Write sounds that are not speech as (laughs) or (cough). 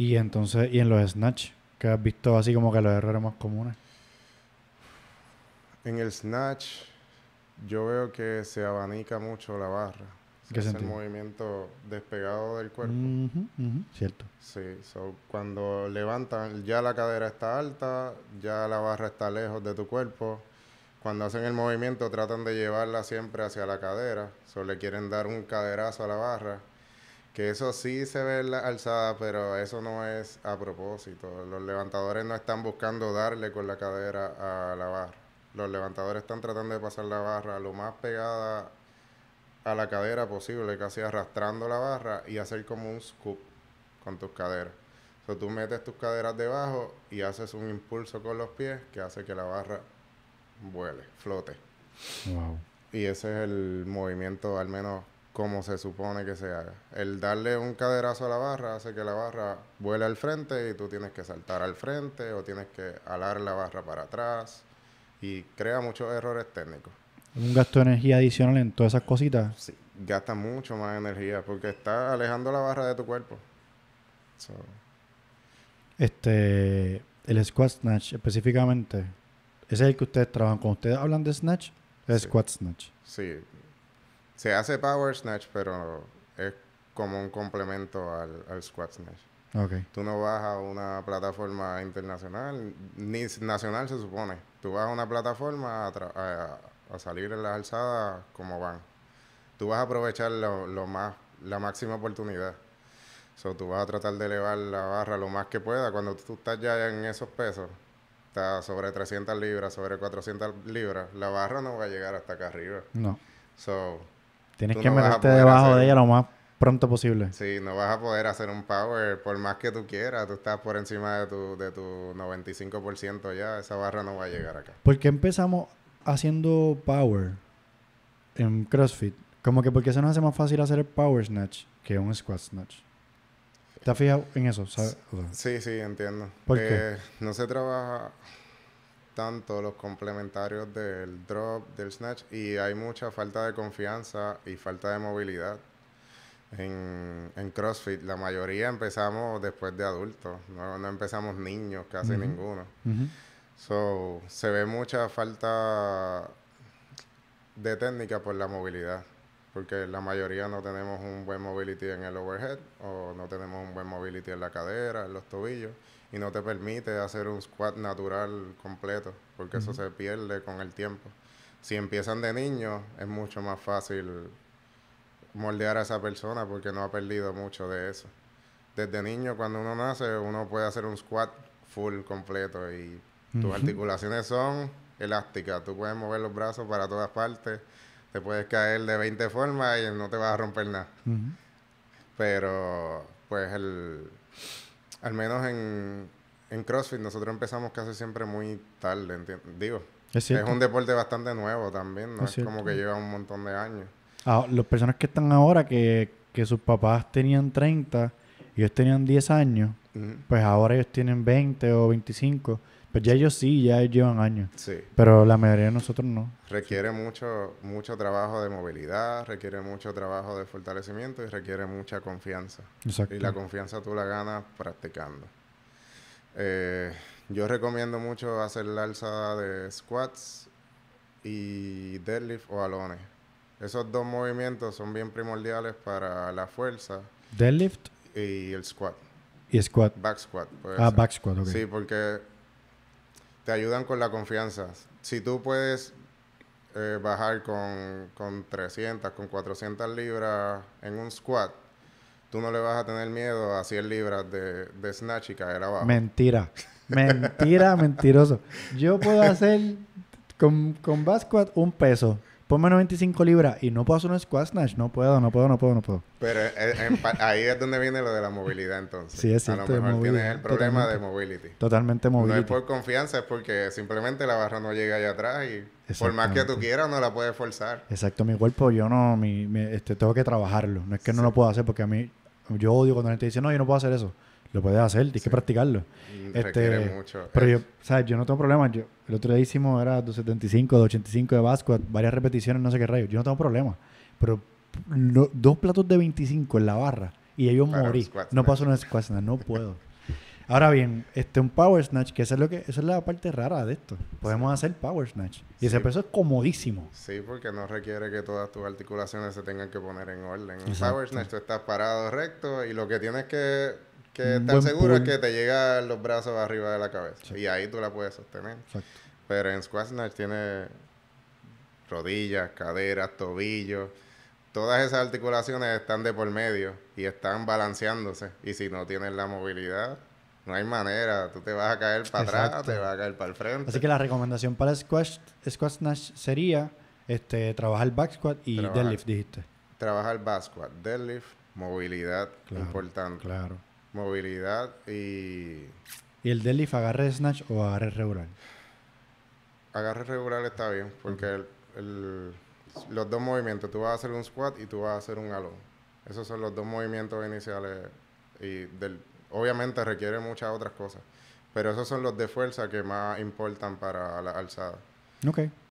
Y entonces, y en los snatch, que has visto así como que los errores más comunes. En el snatch, yo veo que se abanica mucho la barra. que es el movimiento despegado del cuerpo. Cierto. Sí, cuando levantan, ya la cadera está alta, ya la barra está lejos de tu cuerpo. Cuando hacen el movimiento, tratan de llevarla siempre hacia la cadera. solo le quieren dar un caderazo a la barra que eso sí se ve en la alzada, pero eso no es a propósito. Los levantadores no están buscando darle con la cadera a la barra. Los levantadores están tratando de pasar la barra lo más pegada a la cadera posible, casi arrastrando la barra y hacer como un scoop con tus caderas. O sea, tú metes tus caderas debajo y haces un impulso con los pies que hace que la barra vuele, flote. Y ese es el movimiento, al menos como se supone que se haga. El darle un caderazo a la barra hace que la barra vuele al frente y tú tienes que saltar al frente o tienes que alar la barra para atrás y crea muchos errores técnicos. ¿Un gasto de energía adicional en todas esas cositas? Sí, gasta mucho más energía porque está alejando la barra de tu cuerpo. Este, el squat snatch específicamente, ese es el que ustedes trabajan. Cuando ustedes hablan de snatch, es squat snatch. Sí, se hace power snatch, pero es como un complemento al, squat snatch. Okay. Tú no vas a una plataforma internacional, ni nacional se supone. Tú vas a una plataforma a, salir en las alzadas como van. Tú vas a aprovechar lo, más, la máxima oportunidad. So, tú vas a tratar de elevar la barra lo más que pueda. Cuando tú estás ya en esos pesos, está sobre 300 libras, sobre 400 libras, la barra no va a llegar hasta acá arriba. No. So, Tienes que meterte debajo de ella lo más pronto posible. Sí, no vas a poder hacer un power por más que tú quieras. Tú estás por encima de tu, 95% ya. Esa barra no va a llegar acá. ¿Por qué empezamos haciendo power en CrossFit? Como que porque se nos hace más fácil hacer el power snatch que un squat snatch. ¿Te has fijado en eso? Sí, sí, entiendo. ¿Por eh, No se trabaja tanto los complementarios del drop, del snatch, y hay mucha falta de confianza y falta de movilidad. En, CrossFit la mayoría empezamos después de adultos, no, empezamos niños, casi ninguno. So, se ve mucha falta de técnica por la movilidad porque la mayoría no tenemos un buen mobility en el overhead o no tenemos un buen mobility en la cadera, en los tobillos y no te permite hacer un squat natural completo porque eso se pierde con el tiempo. Si empiezan de niño es mucho más fácil moldear a esa persona porque no ha perdido mucho de eso. Desde niño cuando uno nace uno puede hacer un squat full completo y tus articulaciones son elásticas, tú puedes mover los brazos para todas partes te puedes caer de 20 formas y no te vas a romper nada. Pero, pues, el, al menos en, en CrossFit nosotros empezamos casi siempre muy tarde, ¿entiendes? Digo, es, un deporte bastante nuevo también, no es, como que lleva un montón de años. Ah, las personas que están ahora, que, que sus papás tenían 30, y ellos tenían 10 años, pues ahora ellos tienen 20 o 25 pues ya ellos sí, ya llevan años. Sí. Pero la mayoría de nosotros no. Requiere mucho, mucho trabajo de movilidad, requiere mucho trabajo de fortalecimiento y requiere mucha confianza. Exacto. Y la confianza tú la ganas practicando. Eh, yo recomiendo mucho hacer la alza de squats y deadlift o alones. Esos dos movimientos son bien primordiales para la fuerza. Deadlift y el squat. Y squat. Back squat. ah, back squat, ok. Sí, porque te ayudan con la confianza. Si tú puedes eh, bajar con, con 300, con 400 libras en un squat, tú no le vas a tener miedo a 100 libras de, de snatch y caer abajo. Mentira. Mentira, (laughs) mentiroso. Yo puedo hacer con, con Basquat un peso ponme 95 libras y no puedo hacer un squat snatch, no puedo, no puedo, no puedo, no puedo. Pero eh, ahí es donde viene lo de la movilidad entonces. Sí, es cierto. A tienes el problema de mobility. Totalmente movilidad. No es por confianza, es porque simplemente la barra no llega allá atrás y por más que tú quieras no la puedes forzar. Exacto, mi cuerpo yo no, mi, este, tengo que trabajarlo. No es que no lo pueda hacer porque a mí, yo odio cuando la gente dice, no, yo no puedo hacer eso lo puedes hacer, tienes que practicarlo. Mm, este, Pero yo, ¿sabes? Yo no tengo problema. Yo, el otro día hicimos, era 275, 285 de Vasco, varias repeticiones, no sé qué rayos. Yo no tengo problema. Pero dos platos de 25 en la barra y yo Para morí. no paso una squats, no puedo. Ahora bien, este un power snatch, que esa es lo que esa es la parte rara de esto. Podemos hacer power snatch y ese peso es comodísimo. Sí, porque no requiere que todas tus articulaciones se tengan que poner en orden. En power snatch tú estás parado recto y lo que tienes que que seguro que te llegan los brazos arriba de la cabeza. Y ahí tú la puedes sostener. Exacto. Pero en squat snatch tiene rodillas, caderas, tobillos. Todas esas articulaciones están de por medio y están balanceándose. Y si no tienes la movilidad, no hay manera. Tú te vas a caer para atrás, te vas a caer para el frente. Así que la recomendación para squat, snatch sería este, trabajar back squat y deadlift, dijiste. Trabajar back squat, deadlift, movilidad importante. Claro movilidad y... ¿Y el delif agarre snatch o agarre regular? Agarre regular está bien, porque los dos movimientos, tú vas a hacer un squat y tú vas a hacer un galón Esos son los dos movimientos iniciales y obviamente requiere muchas otras cosas, pero esos son los de fuerza que más importan para la alzada. Ok.